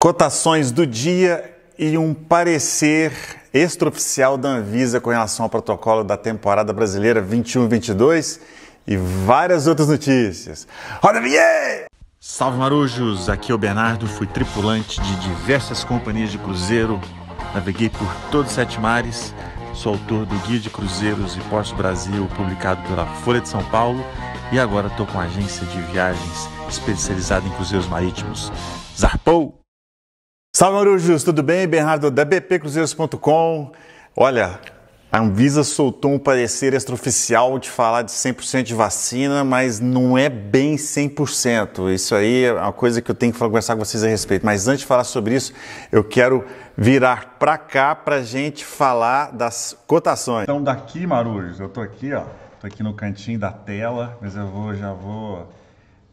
Cotações do dia e um parecer extraoficial da Anvisa com relação ao protocolo da temporada brasileira 21-22 e várias outras notícias. Roda a Salve marujos, aqui é o Bernardo, fui tripulante de diversas companhias de cruzeiro, naveguei por todos os sete mares, sou autor do Guia de Cruzeiros e Postos Brasil, publicado pela Folha de São Paulo, e agora estou com a agência de viagens especializada em cruzeiros marítimos. Zarpou! Salve Marujos, tudo bem? Bernardo da bpcruzeiros.com. Olha, a Anvisa soltou um parecer extraoficial de falar de 100% de vacina, mas não é bem 100%. Isso aí é uma coisa que eu tenho que conversar com vocês a respeito. Mas antes de falar sobre isso, eu quero virar para cá para a gente falar das cotações. Então daqui, Marujos, eu tô aqui, ó, tô aqui no cantinho da tela, mas eu vou, já vou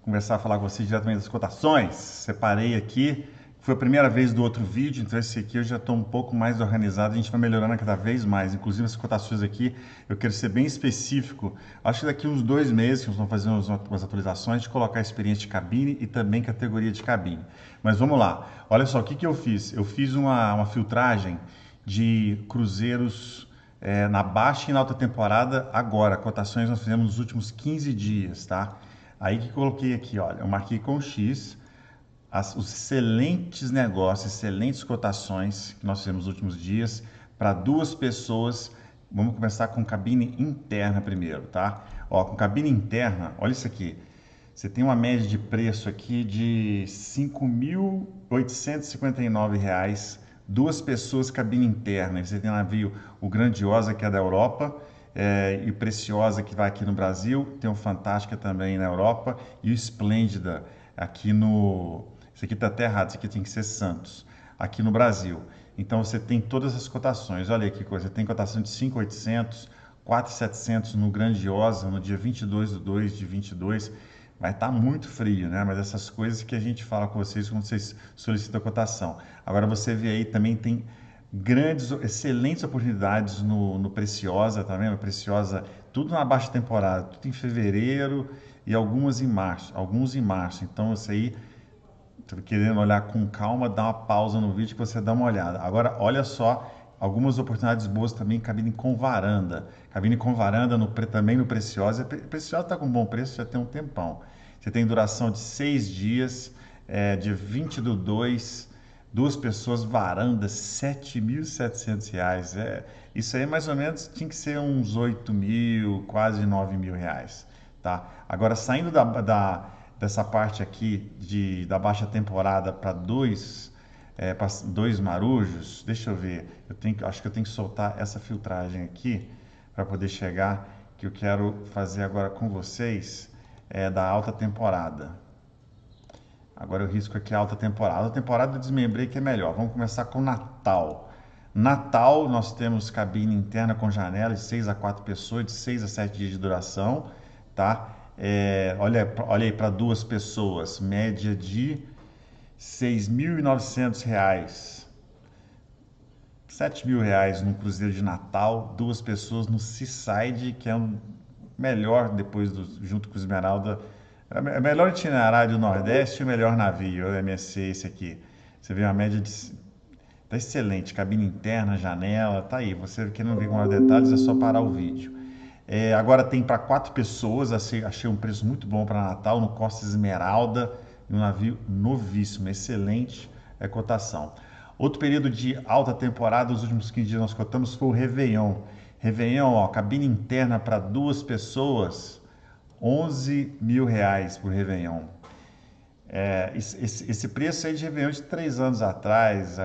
começar a falar com vocês diretamente das cotações. Separei aqui foi a primeira vez do outro vídeo, então esse aqui eu já estou um pouco mais organizado, a gente vai melhorando cada vez mais. Inclusive as cotações aqui, eu quero ser bem específico. Acho que daqui uns dois meses que nós vamos fazer umas atualizações de colocar experiência de cabine e também categoria de cabine. Mas vamos lá. Olha só, o que, que eu fiz? Eu fiz uma, uma filtragem de cruzeiros é, na baixa e na alta temporada agora. Cotações nós fizemos nos últimos 15 dias, tá? Aí que coloquei aqui, olha, eu marquei com X as, os excelentes negócios, excelentes cotações que nós fizemos nos últimos dias para duas pessoas. Vamos começar com cabine interna primeiro, tá? Ó, com cabine interna, olha isso aqui. Você tem uma média de preço aqui de R$ 5.859, duas pessoas cabine interna. Você tem navio o Grandiosa, que é da Europa, é, e o Preciosa, que vai aqui no Brasil, tem o Fantástica também na Europa, e o Esplêndida aqui no, isso aqui está até errado, isso aqui tem que ser Santos, aqui no Brasil. Então você tem todas as cotações. Olha que coisa, tem cotação de 5,800, 4,700 no Grandiosa, no dia 22 de 2 de 22. Vai estar tá muito frio, né? Mas essas coisas que a gente fala com vocês quando vocês solicitam a cotação. Agora você vê aí também tem grandes, excelentes oportunidades no, no Preciosa, tá vendo? Preciosa, tudo na baixa temporada, tudo em fevereiro e algumas em março, alguns em março. Então isso aí querendo olhar com calma, dá uma pausa no vídeo que você dá uma olhada. Agora, olha só algumas oportunidades boas também, cabine com varanda. Cabine com varanda no, também no Preciosa. Preciosa está com bom preço, já tem um tempão. Você tem duração de seis dias, é, de 20 do 2, duas pessoas, varanda, R$ 7.700. É, isso aí é mais ou menos tinha que ser uns R$ mil, quase R$ mil reais. Tá? Agora, saindo da, da dessa parte aqui de, da baixa temporada para dois, é, dois marujos, deixa eu ver, eu tenho, acho que eu tenho que soltar essa filtragem aqui para poder chegar, que eu quero fazer agora com vocês é, da alta temporada. Agora eu risco aqui a alta temporada. A temporada eu desmembrei que é melhor. Vamos começar com Natal. Natal, nós temos cabine interna com janelas de 6 a 4 pessoas, de 6 a 7 dias de duração, tá? é, olha, olha aí para duas pessoas, média de R$ reais. R$ mil reais no Cruzeiro de Natal, duas pessoas no Seaside, que é o um melhor depois do, junto com o Esmeralda. É o é melhor itinerário do Nordeste e o melhor navio, é o MSC esse aqui. Você vê uma média de. Tá excelente, cabine interna, janela, tá aí. Você que não viu mais detalhes é só parar o vídeo. É, agora tem para quatro pessoas, achei, achei, um preço muito bom para Natal, no Costa Esmeralda, um navio novíssimo, excelente é, cotação. Outro período de alta temporada, os últimos 15 dias nós cotamos, foi o Réveillon. Réveillon, ó, cabine interna para duas pessoas, 11 mil reais por Réveillon. É, esse, esse, preço aí de Réveillon de 3 anos atrás,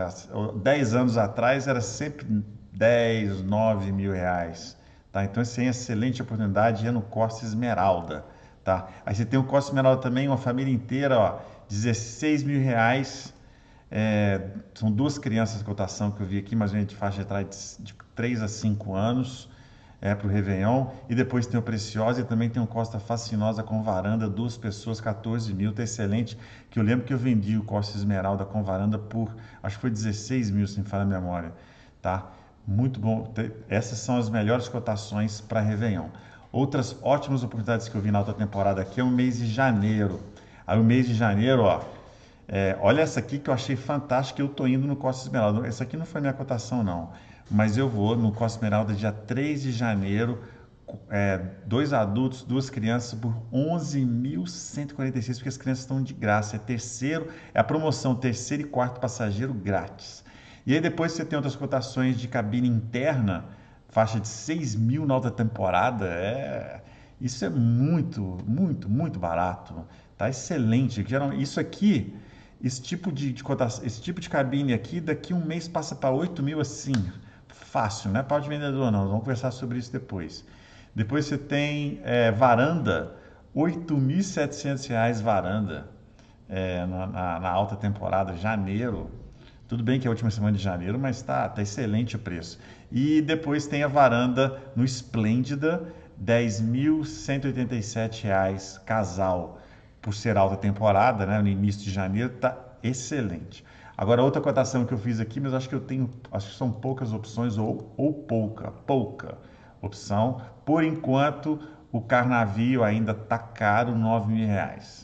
10 anos atrás, era sempre 10, 9 mil reais. Tá? Então, isso é uma excelente oportunidade, é no Costa Esmeralda. Tá? Aí você tem o Costa Esmeralda também, uma família inteira, ó, 16 mil reais. É, são duas crianças cotação que eu vi aqui, mais ou menos de faixa de, de 3 a 5 anos é, para o Réveillon. E depois tem o Preciosa e também tem o Costa Fascinosa com varanda, duas pessoas, 14 mil, tá excelente. Que eu lembro que eu vendi o Costa Esmeralda com varanda por, acho que foi 16 mil, se me falar a memória, tá? Muito bom. Essas são as melhores cotações para Réveillon. Outras ótimas oportunidades que eu vi na alta temporada aqui é o mês de janeiro. Aí o mês de janeiro, ó. É, olha essa aqui que eu achei fantástica. Eu tô indo no Costa Esmeralda. Essa aqui não foi minha cotação, não. Mas eu vou no Costa Esmeralda dia 3 de janeiro. É, dois adultos, duas crianças por 11.146, porque as crianças estão de graça. É terceiro, é a promoção terceiro e quarto passageiro grátis. E aí depois você tem outras cotações de cabine interna, faixa de 6 mil na alta temporada. É... Isso é muito, muito, muito barato. Tá excelente. Isso aqui, esse tipo de, de cotação, esse tipo de cabine aqui, daqui um mês passa para 8 mil assim. Fácil, não é pau de vendedor, não. Vamos conversar sobre isso depois. Depois você tem é, varanda, R$ 8.700 varanda é, na, na, na alta temporada, janeiro. Tudo bem que é a última semana de janeiro, mas está tá excelente o preço. E depois tem a varanda no Esplêndida, R$ 10.187 casal. Por ser alta temporada, né, no início de janeiro, está excelente. Agora, outra cotação que eu fiz aqui, mas acho que eu tenho, acho que são poucas opções ou, ou pouca, pouca opção. Por enquanto, o carnavio ainda está caro, R$ 9.000.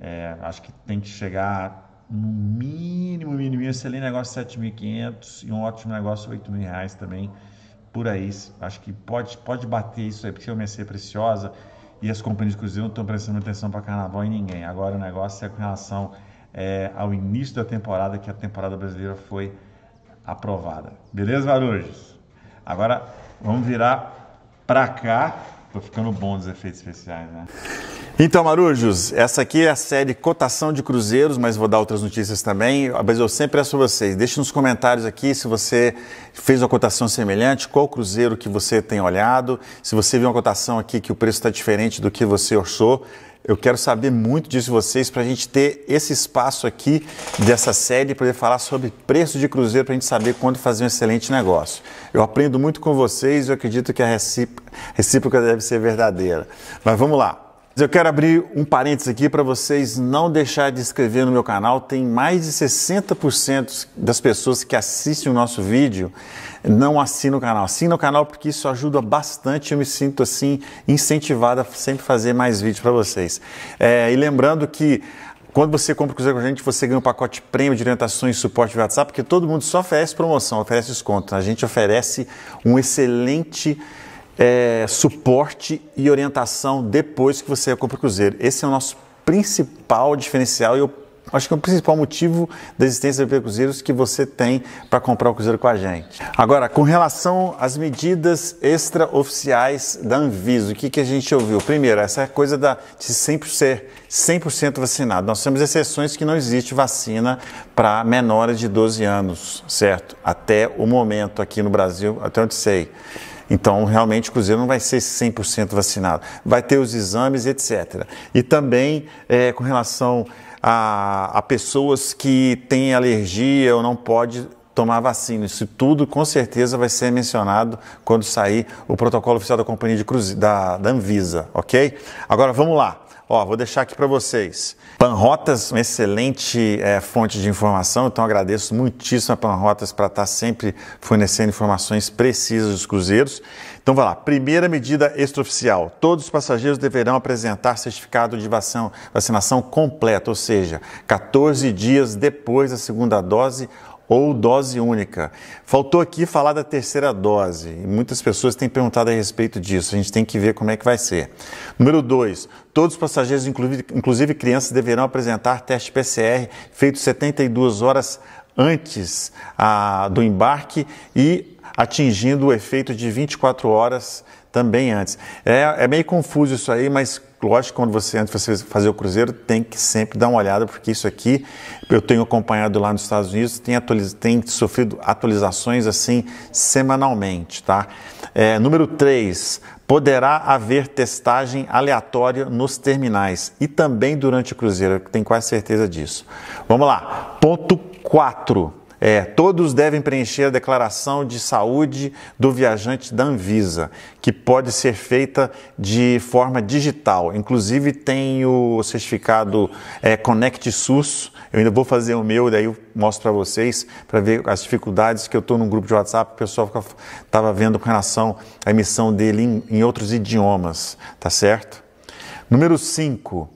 É, acho que tem que chegar no mínimo, mínimo, excelente negócio 7.500 e um ótimo negócio 8 mil reais também, por aí, acho que pode, pode bater isso aí, porque é uma mercê preciosa e as companhias de cruzeiro não estão prestando atenção para carnaval em ninguém, agora o negócio é com relação é, ao início da temporada, que a temporada brasileira foi aprovada, beleza Marujos? Agora vamos virar para cá, tô ficando bom dos efeitos especiais, né? Então, Marujos, essa aqui é a série Cotação de Cruzeiros, mas vou dar outras notícias também. Mas eu sempre peço a vocês, deixe nos comentários aqui se você fez uma cotação semelhante, qual cruzeiro que você tem olhado, se você viu uma cotação aqui que o preço está diferente do que você orçou. Eu quero saber muito disso de vocês para a gente ter esse espaço aqui dessa série, poder falar sobre preço de cruzeiro, para a gente saber quando fazer um excelente negócio. Eu aprendo muito com vocês e acredito que a recíproca deve ser verdadeira. Mas vamos lá. Eu quero abrir um parênteses aqui para vocês não deixar de inscrever no meu canal. Tem mais de 60% das pessoas que assistem o nosso vídeo não assinam o canal. Assina o canal porque isso ajuda bastante. Eu me sinto assim incentivado a sempre fazer mais vídeos para vocês. É, e lembrando que quando você compra o Cruzeiro com a gente, você ganha um pacote prêmio de orientações e suporte via WhatsApp, porque todo mundo só oferece promoção, oferece desconto. A gente oferece um excelente é, suporte e orientação depois que você compra o Cruzeiro. Esse é o nosso principal diferencial e eu acho que é o principal motivo da existência do Cruzeiros que você tem para comprar o Cruzeiro com a gente. Agora, com relação às medidas extraoficiais da Anvisa, o que, que a gente ouviu? Primeiro, essa é coisa da, de sempre ser 100% vacinado. Nós temos exceções que não existe vacina para menores de 12 anos, certo? Até o momento aqui no Brasil, até onde sei. Então, realmente, o Cruzeiro não vai ser 100% vacinado. Vai ter os exames, etc. E também, é, com relação a, a pessoas que têm alergia ou não pode tomar vacina. Isso tudo com certeza vai ser mencionado quando sair o protocolo oficial da companhia de cruzeiro, da, da Anvisa, ok? Agora vamos lá. Ó, vou deixar aqui para vocês. Panrotas, uma excelente é, fonte de informação, então agradeço muitíssimo a Panrotas para estar tá sempre fornecendo informações precisas dos cruzeiros. Então vai lá, primeira medida extraoficial, todos os passageiros deverão apresentar certificado de vacinação, vacinação completa, ou seja, 14 dias depois da segunda dose ou dose única. Faltou aqui falar da terceira dose, e muitas pessoas têm perguntado a respeito disso. A gente tem que ver como é que vai ser. Número 2, todos os passageiros, inclusive crianças, deverão apresentar teste PCR feito 72 horas antes do embarque e atingindo o efeito de 24 horas também antes. É, é meio confuso isso aí, mas lógico, quando você antes de fazer o cruzeiro, tem que sempre dar uma olhada, porque isso aqui eu tenho acompanhado lá nos Estados Unidos, tem, atualiz, tem sofrido atualizações assim semanalmente, tá? É, número 3, poderá haver testagem aleatória nos terminais e também durante o cruzeiro, tem tenho quase certeza disso. Vamos lá, ponto 4. É, todos devem preencher a declaração de saúde do viajante da Anvisa, que pode ser feita de forma digital. Inclusive tem o certificado é, Connect SUS. Eu ainda vou fazer o meu, daí eu mostro para vocês para ver as dificuldades que eu estou num grupo de WhatsApp. O pessoal estava vendo com relação à emissão dele em, em outros idiomas, tá certo? Número 5.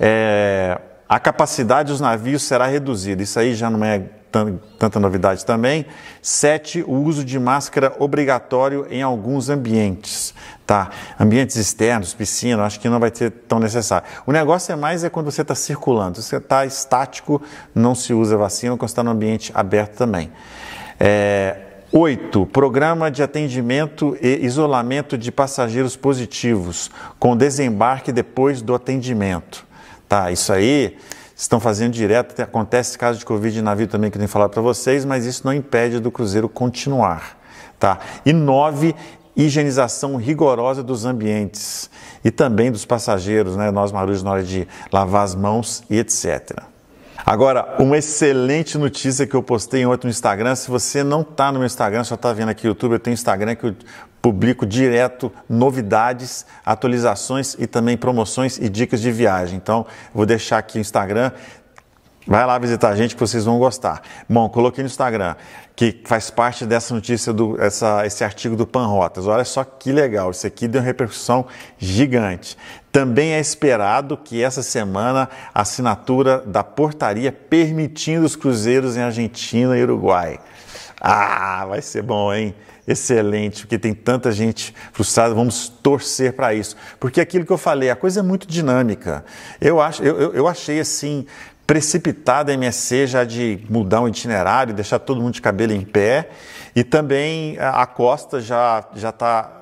É, a capacidade dos navios será reduzida. Isso aí já não é tanta novidade também. Sete, o uso de máscara obrigatório em alguns ambientes, tá? Ambientes externos, piscina, acho que não vai ser tão necessário. O negócio é mais é quando você está circulando. Se você está estático, não se usa vacina, quando está no ambiente aberto também. É, 8. Programa de atendimento e isolamento de passageiros positivos, com desembarque depois do atendimento. Tá, isso aí estão fazendo direto. Acontece caso de Covid de navio também que eu tenho falado para vocês, mas isso não impede do cruzeiro continuar. Tá? E nove, higienização rigorosa dos ambientes e também dos passageiros, né? nós marujos, na hora de lavar as mãos e etc. Agora, uma excelente notícia que eu postei ontem no Instagram. Se você não está no meu Instagram, só está vendo aqui no YouTube, eu tenho Instagram que eu publico direto novidades, atualizações e também promoções e dicas de viagem. Então, vou deixar aqui o Instagram. Vai lá visitar a gente que vocês vão gostar. Bom, coloquei no Instagram que faz parte dessa notícia, do, essa, esse artigo do Panrotas. Olha só que legal, isso aqui deu uma repercussão gigante. Também é esperado que essa semana a assinatura da portaria permitindo os cruzeiros em Argentina e Uruguai. Ah, vai ser bom, hein? Excelente, porque tem tanta gente frustrada. Vamos torcer para isso, porque aquilo que eu falei, a coisa é muito dinâmica. Eu acho, eu, eu achei assim precipitada a MSC já de mudar um itinerário, deixar todo mundo de cabelo em pé, e também a Costa já já está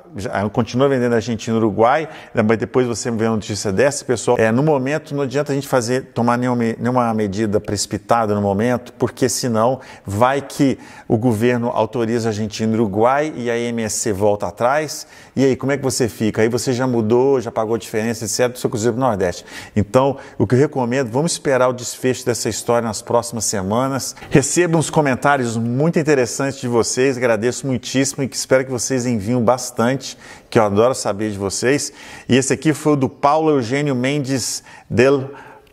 continua vendendo a Argentina e Uruguai, mas depois você vê uma notícia dessa, pessoal. É, no momento, não adianta a gente fazer, tomar nenhuma, nenhuma medida precipitada no momento, porque senão vai que o governo autoriza a Argentina e Uruguai e a MSC volta atrás. E aí, como é que você fica? Aí você já mudou, já pagou a diferença, etc., do seu Cruzeiro do Nordeste. Então, o que eu recomendo, vamos esperar o desfecho dessa história nas próximas semanas. Recebo uns comentários muito interessantes de vocês, agradeço muitíssimo e espero que vocês enviem bastante que eu adoro saber de vocês. E esse aqui foi o do Paulo Eugênio Mendes del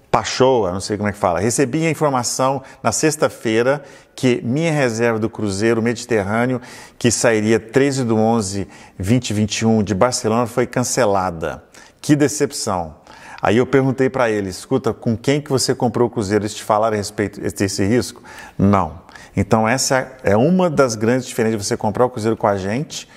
Pachoa, não sei como é que fala. Recebi a informação na sexta-feira que minha reserva do Cruzeiro Mediterrâneo, que sairia 13 de 11 2021 de Barcelona, foi cancelada. Que decepção! Aí eu perguntei para ele, escuta, com quem que você comprou o Cruzeiro? Eles te falaram a respeito desse risco? Não. Então essa é uma das grandes diferenças de você comprar o Cruzeiro com a gente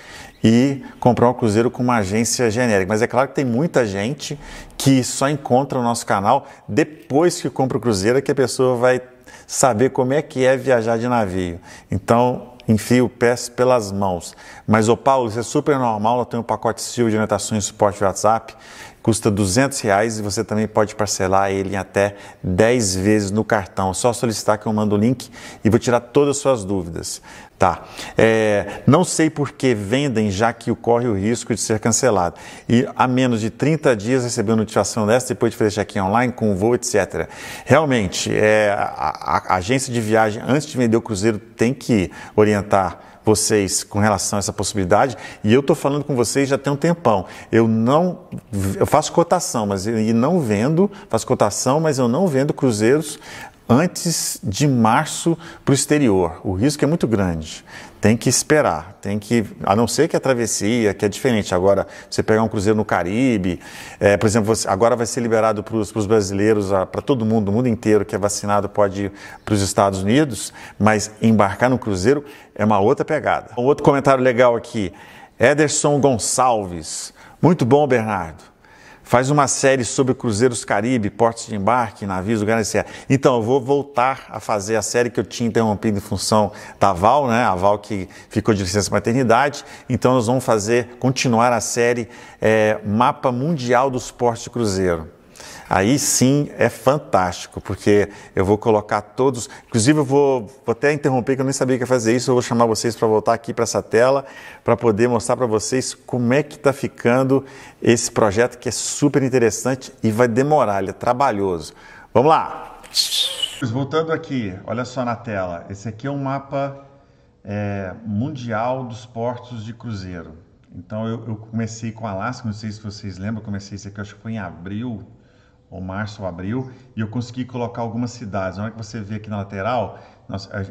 e comprar um cruzeiro com uma agência genérica. Mas é claro que tem muita gente que só encontra o nosso canal depois que compra o cruzeiro, que a pessoa vai saber como é que é viajar de navio. Então, enfio o pé pelas mãos. Mas, ô Paulo, isso é super normal, eu tenho um pacote SEAL de anotações, e suporte WhatsApp, custa 200 reais e você também pode parcelar ele em até 10 vezes no cartão. É só solicitar que eu mando o link e vou tirar todas as suas dúvidas. Tá. É, não sei por que vendem, já que ocorre o risco de ser cancelado. E a menos de 30 dias recebeu notificação dessa depois de fazer check-in online com voo, etc. Realmente, é, a, a agência de viagem, antes de vender o cruzeiro, tem que orientar vocês com relação a essa possibilidade, e eu estou falando com vocês já tem um tempão. Eu não eu faço cotação, mas e não vendo, faço cotação, mas eu não vendo cruzeiros antes de março para o exterior. O risco é muito grande tem que esperar, tem que, a não ser que a travessia, que é diferente, agora você pegar um cruzeiro no Caribe, é, por exemplo, você, agora vai ser liberado para os brasileiros, para todo mundo, o mundo inteiro que é vacinado pode ir para os Estados Unidos, mas embarcar no cruzeiro é uma outra pegada. Um outro comentário legal aqui, Ederson Gonçalves, muito bom Bernardo, faz uma série sobre cruzeiros Caribe, portos de embarque, navios, lugares etc. Então, eu vou voltar a fazer a série que eu tinha interrompido em função da Val, né? A Val que ficou de licença maternidade. Então, nós vamos fazer, continuar a série é, Mapa Mundial dos Portos de Cruzeiro. Aí sim é fantástico, porque eu vou colocar todos. Inclusive, eu vou, vou até interromper, que eu nem sabia que ia fazer isso. Eu vou chamar vocês para voltar aqui para essa tela, para poder mostrar para vocês como é que está ficando esse projeto, que é super interessante e vai demorar, ele é trabalhoso. Vamos lá! Voltando aqui, olha só na tela. Esse aqui é um mapa é, mundial dos portos de cruzeiro. Então eu, eu, comecei com Alasca, não sei se vocês lembram, comecei isso aqui, acho que foi em abril ou março ou abril, e eu consegui colocar algumas cidades. Na hora que você vê aqui na lateral,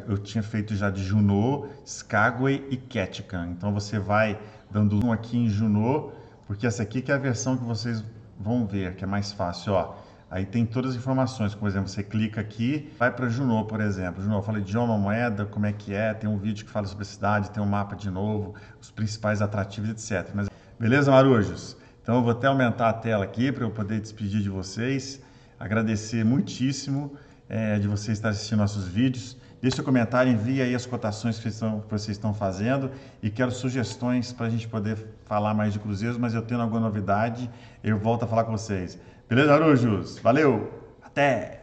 eu tinha feito já de Junô, Skagway e Ketchikan. Então você vai dando um aqui em Junô, porque essa aqui que é a versão que vocês vão ver, que é mais fácil, ó. Aí tem todas as informações, por exemplo, você clica aqui, vai para Junô, por exemplo. Junô fala idioma, moeda, como é que é, tem um vídeo que fala sobre a cidade, tem um mapa de novo, os principais atrativos, etc. Mas, beleza, Marujos? Então eu vou até aumentar a tela aqui para eu poder despedir de vocês. Agradecer muitíssimo é, de vocês estarem assistindo nossos vídeos. Deixe seu comentário, envie aí as cotações que vocês estão, que vocês estão fazendo e quero sugestões para a gente poder falar mais de cruzeiros, mas eu tenho alguma novidade, eu volto a falar com vocês. Beleza, Arujos? Valeu! Até!